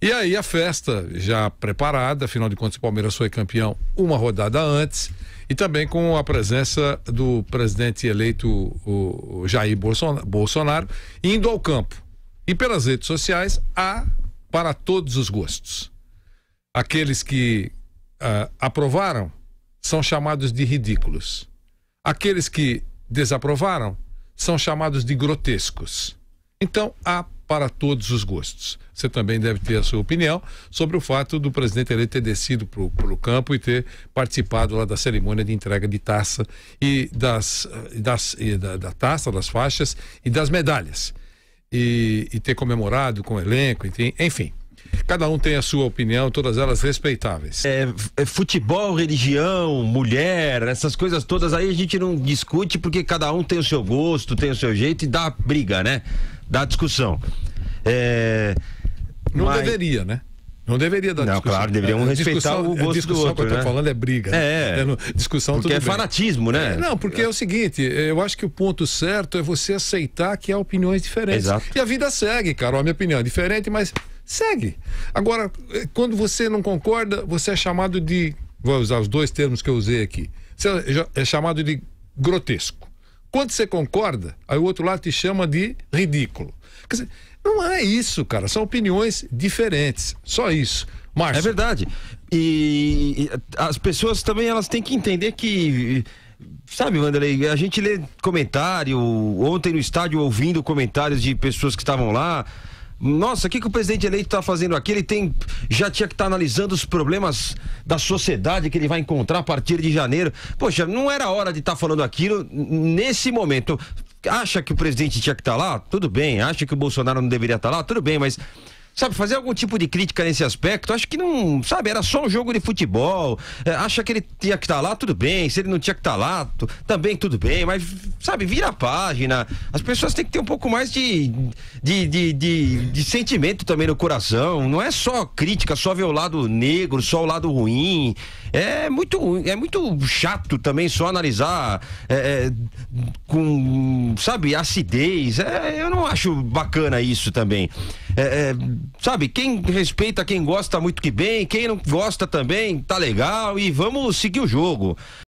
E aí a festa já preparada, afinal de contas o Palmeiras foi campeão uma rodada antes e também com a presença do presidente eleito o Jair Bolsonaro, indo ao campo. E pelas redes sociais há para todos os gostos. Aqueles que uh, aprovaram são chamados de ridículos. Aqueles que desaprovaram são chamados de grotescos. Então há para todos os gostos. Você também deve ter a sua opinião sobre o fato do presidente eleito ter descido para o campo e ter participado lá da cerimônia de entrega de taça e das, das e da, da, taça, das faixas e das medalhas. E, e ter comemorado com o elenco, enfim. Cada um tem a sua opinião, todas elas respeitáveis. É, é, futebol, religião, mulher, essas coisas todas aí a gente não discute porque cada um tem o seu gosto, tem o seu jeito e dá briga, né? Dá discussão. É... Não Mas... deveria, né? Não deveria dar não, discussão. Claro, deveriam é, respeitar discussão, o é, gosto discussão do outro, que eu estou né? falando é briga. É, né? é discussão porque é bem. fanatismo, né? É, não, porque é. é. o seguinte, eu acho que o ponto certo é você aceitar que há opiniões diferentes. Exato. E a vida segue, cara. A minha opinião é diferente, mas segue. Agora, eh, quando você não concorda, você é chamado de, vou usar os dois termos que eu usei aqui, você é, é chamado de grotesco. Quando você concorda, aí o outro lado te chama de ridículo. Quer dizer, não é isso, cara. São opiniões diferentes. Só isso. Márcio. É verdade. E, e as pessoas também elas têm que entender que Sabe, Vanderlei, a gente lê comentário, ontem no estádio ouvindo comentários de pessoas que estavam lá, nossa, o que, que o presidente eleito está fazendo aqui? Ele tem, já tinha que estar tá analisando os problemas da sociedade que ele vai encontrar a partir de janeiro. Poxa, não era hora de estar tá falando aquilo nesse momento. Acha que o presidente tinha que estar tá lá? Tudo bem. Acha que o Bolsonaro não deveria estar tá lá? Tudo bem, mas sabe, fazer algum tipo de crítica nesse aspecto, acho que não, sabe, era só um jogo de futebol, é, acha que ele tinha que estar tá lá, tudo bem, se ele não tinha que estar tá lá, também tudo bem, mas, sabe, vira a página, as pessoas têm que ter um pouco mais de, de, de, de, de sentimento também no coração, não é só crítica, só ver o lado negro, só o lado ruim, é muito, é muito chato também só analisar é, é, com, sabe, acidez, é, eu não acho bacana isso também, é, é sabe, quem respeita quem gosta muito que bem, quem não gosta também, tá legal e vamos seguir o jogo.